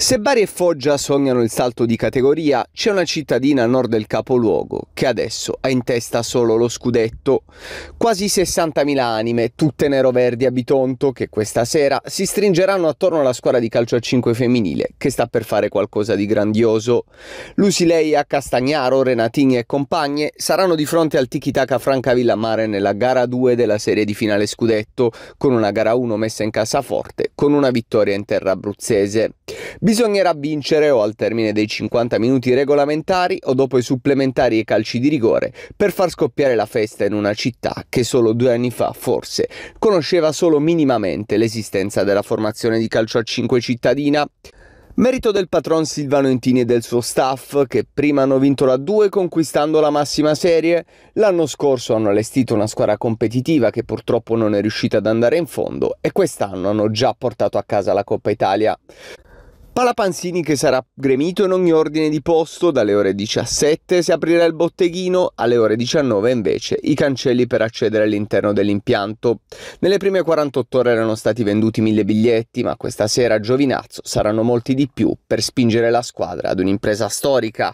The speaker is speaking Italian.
Se Bari e Foggia sognano il salto di categoria, c'è una cittadina a nord del capoluogo che adesso ha in testa solo lo scudetto. Quasi 60.000 anime, tutte nero-verdi a Bitonto, che questa sera si stringeranno attorno alla squadra di calcio a 5 femminile, che sta per fare qualcosa di grandioso. Lusileia, Castagnaro, Renatini e compagne saranno di fronte al tiki-taka Franca Villamare nella gara 2 della serie di finale scudetto, con una gara 1 messa in cassaforte, con una vittoria in terra abruzzese. Bisognerà vincere o al termine dei 50 minuti regolamentari o dopo i supplementari e calci di rigore per far scoppiare la festa in una città che solo due anni fa, forse, conosceva solo minimamente l'esistenza della formazione di calcio a 5 cittadina. Merito del patron Silvano Entini e del suo staff, che prima hanno vinto la 2 conquistando la massima serie, l'anno scorso hanno allestito una squadra competitiva che purtroppo non è riuscita ad andare in fondo e quest'anno hanno già portato a casa la Coppa Italia. Palapanzini che sarà gremito in ogni ordine di posto, dalle ore 17 si aprirà il botteghino, alle ore 19 invece i cancelli per accedere all'interno dell'impianto. Nelle prime 48 ore erano stati venduti mille biglietti, ma questa sera a Giovinazzo saranno molti di più per spingere la squadra ad un'impresa storica.